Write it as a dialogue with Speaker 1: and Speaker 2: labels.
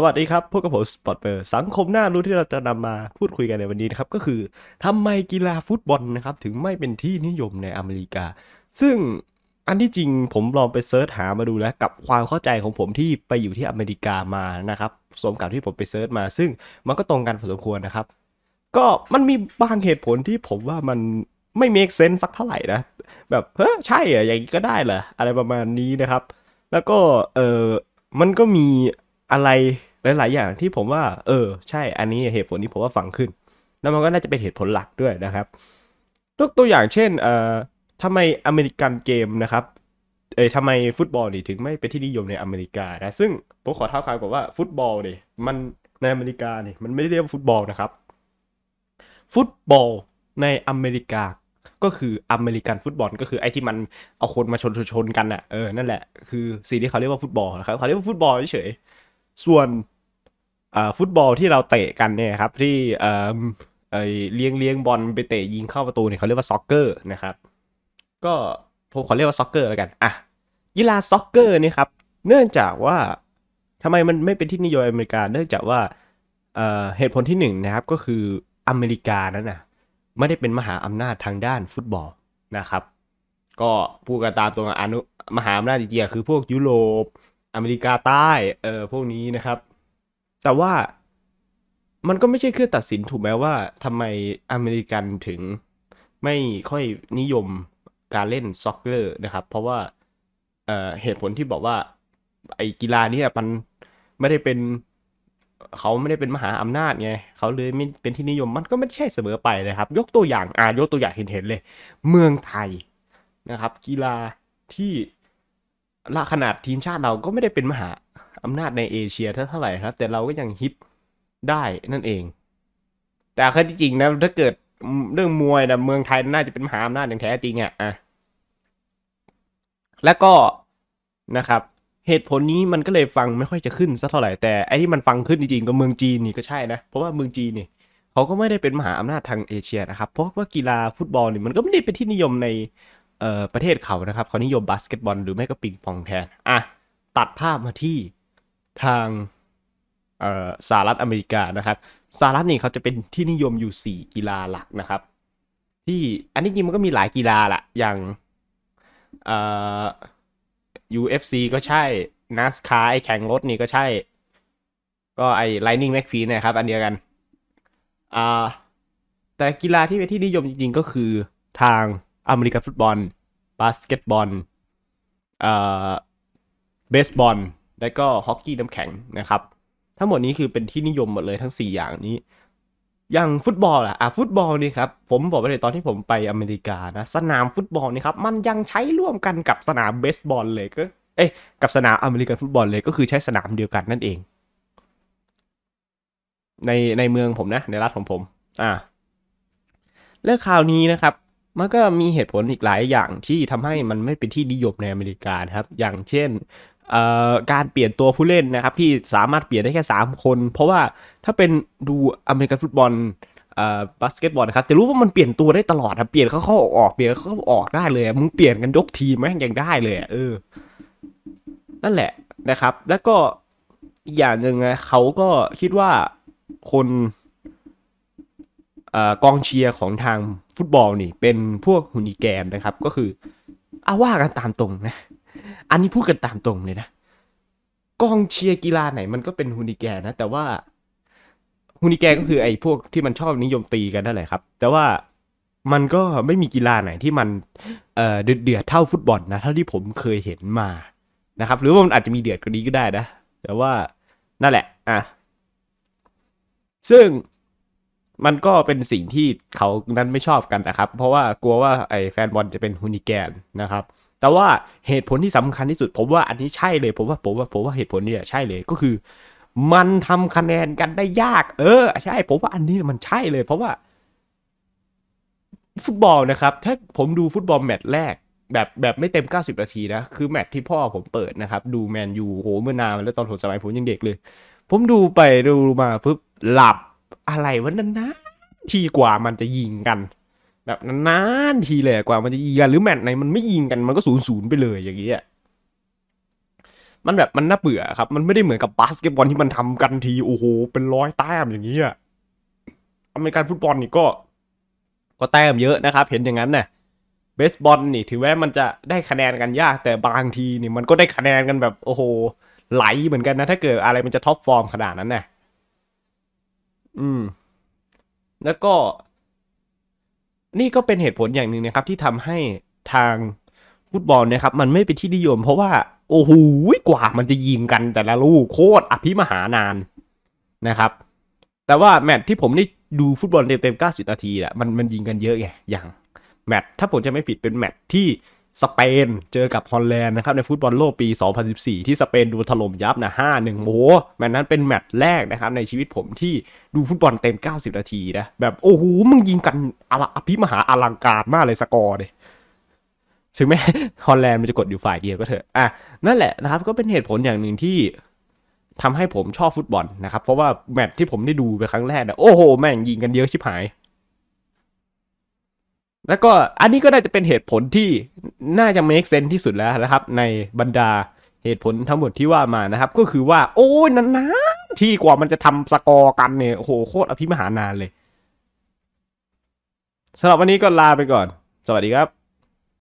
Speaker 1: สวัสดีครับพวกกับผมสปอตเปอร์สังคมหน้ารู้ที่เราจะนำมาพูดคุยกันในวันนี้นะครับก็คือทำไมกีฬาฟุตบอลนะครับถึงไม่เป็นที่นิยมในอเมริกา ซึ่งอันที่จริงผมลองไปเซิร์ชหามาดูแล้วกับความเข้าใจของผมที่ไปอยู่ที่อเมริกามานะครับสมกับที่ผมไปเซิร์ชมา ซึ่งมันก็ตรงกันพอสมควรนะครับ ก็มันมีบางเหตุผลที่ผมว่ามันไม่เมคเซนส์สักเท่าไหร่นะแบบเฮ้ยใช่อะอย่างนี้ก็ได้เหรออะไรประมาณนี้นะครับ แล้วก็เออมันก็มีอะไรหลายๆอย่างที่ผมว่า เออ ใช่ อันนี้เหตุผลที่ผมว่าฟังขึ้นแล้วมันก็น่าจะเป็นเหตุผลหลักด้วยนะครับยกตัวอย่างเช่น เอ่อทำไมอเมริกันเกมนะครับ เออทำไมฟุตบอลนี่ถึงไม่เป็นที่นิยมในอเมริกานะซึ่งผมขอเท้าความก่อนว่าฟุตบอลนี่มันในอเมริกานี่มันไม่ได้เรียกว่าฟุตบอลนะครับ ฟุตบอลในอเมริกา ก็คืออเมริกันฟุตบอล ก็คือไอ้ที่มันเอาคนมาชนชนกันอะ่ะ เออ นั่นแหละ คือสิ่งที่เขาเรียกว่าฟุตบอลนะครับ เขาเรียกว่าฟุตบอลเฉยส่วนฟุตบอลที่เราเตะกันเนี่ยครับที่เลี้ยงเลี้ยงบอลไปเตะยิงเข้าประตูเนี่ยเขาเรียกว่าซ็อกเกอร์นะครับก็ผมขอเรียกว่าซ็อกเกอร์แล้วกันอ่ะกีฬาซ็อกเกอร์นี่ครับเนื่องจากว่าทำไมมันไม่เป็นที่นิยมอเมริกาเนื่องจากว่าเหตุผลที่1นนะครับก็คืออเมริกานั้นนะไม่ได้เป็นมหาอำนาจทางด้านฟุตบอลนะครับ ก็พูดกันตามตรงอนุมหาอำนาจจริงๆคือพวกยุโรปอเมริกาใต้เออพวกนี้นะครับ แต่ว่ามันก็ไม่ใช่เครื่องตัดสินถูกไหมว่าทำไมอเมริกันถึงไม่ค่อยนิยมการเล่นซ็อกเกอร์นะครับ เพราะว่าเเหตุผลที่บอกว่า ไอกีฬานี้มันไม่ได้เป็น เขาไม่ได้เป็นมหาอำนาจไงเขาเลยไม่เป็นที่นิยมมันก็ไม่ใช่เสมอไปนะครับ ยกตัวอย่างอ่ายกตัวอย่างเห็นๆเลย เมืองไทยนะครับ กีฬาที่ละขนาดทีมชาติเราก็ไม่ได้เป็นมหาอำนาจในเอเชียเท่าไหร่ครับ แต่เราก็ยังฮิตได้นั่นเอง แต่คือจริงนะถ้าเกิดเรื่องมวยนะเมืองไทยน่าจะเป็นมหาอำนาจ อย่างแท้จริงอ่ะอ่ะแล้วก็นะครับ เหตุผลนี้มันก็เลยฟังไม่ค่อยจะขึ้นสักเท่าไหร่ แต่ไอ้ที่มันฟังขึ้นจริงๆ ก็เมืองจีนนี่ก็ใช่นะ เพราะว่าเมืองจีนนี่ เขาก็ไม่ได้เป็นมหาอำนาจทางเอเชียนะครับเพราะว่ากีฬาฟุตบอลนี่มันก็ไม่ได้เป็นที่นิยมในประเทศเขานะครับเขานิยมบาสเกตบอลหรือไม่ก็ ปิงปองแทนอ่ะ ตัดภาพมาที่ทางสหรัฐอเมริกานะครับสหรัฐนี่เขาจะเป็นที่นิยมอยู่ 4 กีฬาหลักนะครับ ที่อันนี้จริงมันก็มีหลายกีฬาละอย่าง เอ่อ UFC ก็ใช่ NASCAR ไอแข่งรถนี่ก็ใช่ ก็ไอ Lightning McQueen นะครับ อันเดียวกันอ่าแต่กีฬาที่เป็นที่นิยมจริงๆก็คือทางอเมริกันฟุตบอลบาสเกตบอลเบสบอลและก็ฮอกกี้น้ำแข็งนะครับทั้งหมดนี้คือเป็นที่นิยมหมดเลยทั้ง 4 อย่างนี้ อย่างฟุตบอละอ่ะฟุตบอลนี่ครับผมบอกไปเลยตอนที่ผมไปอเมริกานะสนามฟุตบอลนี่ครับมันยังใช้ร่วมกันกับสนามเบสบอลเลยก็เอ๊ะกับสนามอเมริกันฟุตบอลเลยก็คือใช้สนามเดียวกันนั่นเอง ในในเมืองผมนะ ในรัฐของผมอ่าืลองข่าวนี้นะครับมันก็มีเหตุผลอีกหลายอย่างที่ทำให้มันไม่เป็นที่นิยมในอเมริกาครับ อย่างเช่นการเปลี่ยนตัวผู้เล่นนะครับ ที่สามารถเปลี่ยนได้แค่3คน เพราะว่าถ้าเป็นดูอเมริกันฟุตบอลบาสเกตบอลนะครับจะรู้ว่ามันเปลี่ยนตัวได้ตลอดครับเปลี่ยนเขาเข้าออกเปลี่ยนเขาออกได้เลยมึงเปลี่ยนกันยกทีมแม่งยังได้เลยเออนั่นแหละนะครับ แล้วก็อย่างหนึ่งเขาก็คิดว่าคนอกองเชียร์ของทางฟุตบอลนี่ เป็นพวกหุ่นิแกนนะครับ ก็คือเอาว่ากันตามตรงนะอันนี้พูดกันตามตรงเลยนะกองเชียร์กีฬาไหนมันก็เป็นฮุนิแกนนะแต่ว่าฮุนิแกนก็คือไอ้พวกที่มันชอบนิยมตีกันนั่นแหละครับ แต่ว่ามันก็ไม่มีกีฬาไหนที่มันเดือดเดือดเท่าฟุตบอลนะเท่าที่ผมเคยเห็นมานะครับหรือว่ามัน อาจจะมีเดือดกว่านี้ก็ได้นะแต่ว่านั่นแหละ อ่ะซึ่งมันก็เป็นสิ่งที่เขานั้นไม่ชอบกันนะครับ เพราะว่ากลัวว่าไอ้แฟนบอลจะเป็นฮูนิแกนนะครับ แต่ว่าเหตุผลที่สำคัญที่สุด ผมว่าอันนี้ใช่เลยผมว่าผมว่าผมว่าเหตุผลนี้ใช่เลยก็คือ มันทำคะแนนกันได้ยาก เออใช่ผมว่าอันนี้มันใช่เลย เพราะว่าฟุตบอลนะครับ ถ้าผมดูฟุตบอลแมตช์แรก แบบแบบไม่เต็ม90นาทีนะคือแมตช์ที่พ่อผมเปิดนะครับ ดูแมนยูโห เมื่อนานแล้วตอนผมสมัยผมยังเด็กเลย ผมดูไปดูมาปุ๊บหลับอะไรวะนั้นนะทีกว่ามันจะยิงกัน แบบนานๆทีเลยกว่ามันจะยิงกันหรือแมตช์ไหนมันไม่ยิงกันมันก็ศูนย์ศูนย์ไปเลยอย่างเงี้ยมันแบบมันน่าเบื่อครับ มันไม่ได้เหมือนกับบาสเกตบอลที่มันทำกันทีโอ้โหเป็นร้อยแต้มอย่างเงี้ยอเมริกันฟุตบอลนี่ก็ ก็แต้มเยอะนะครับ เห็นอย่างนั้นนะ่ะเบสบอลนี่ถือว่ามันจะได้คะแนนกันยาก แต่บางทีนี่มันก็ได้คะแนนกันแบบโอ้โหไหลเหมือนกันนะ ถ้าเกิดอะไรมันจะท็อปฟอร์มขนาดนั้นนะ่ะอืมแล้วก็ นี่ก็เป็นเหตุผลอย่างหนึ่งนะครับที่ทำให้ทางฟุตบอลนะครับมันไม่เป็นที่นิยมเพราะว่า โอ้โหกว่า มันจะยิงกันแต่ละลูกโคตรอภิมหานานนะครับ แต่ว่าแมตที่ผมได้ดูฟุตบอลเต็มเต็ส90 นาทีแหละมันมันยิงกันเยอะไงอย่าง แมตถ้าผมจะไม่ผิดเป็นแมตที่สเปนเจอกับฮอลแลนด์นะครับ ในฟุตบอลโลกปี 2014 ที่สเปนดูถล่มยับนะ5-1โอ้โหแมตช์นั้นเป็นแมตช์แรกนะครับ ในชีวิตผมที่ดูฟุตบอลเต็ม 90 นาทีนะ แบบโอ้โหมึงยิงกันอภิมหาอลังการมากเลยสกอร์เลยถึงแม้ฮอลแลนด์มันจะกดอยู่ฝ่ายเดียวก็เถอะอ่ะนั่นแหละนะครับ ก็เป็นเหตุผลอย่างหนึ่งที่ทำให้ผมชอบฟุตบอลนะครับเพราะว่าแมตช์ที่ผมได้ดูไปครั้งแรกนะโอ้โหแม่งยิงกันเยอะชิบหายแล้วก็อันนี้ก็น่าจะเป็นเหตุผลที่น่าจะ make sense ที่สุดแล้วนะครับ ในบรรดาเหตุผลทั้งหมดที่ว่ามานะครับ ก็คือว่าโอ้ยนานๆ ที่กว่ามันจะทำสกอร์กันเนี่ยโโหโคตรอภิมหานานเลยสำหรับวันนี้ก็ลาไปก่อน สวัสดีครับ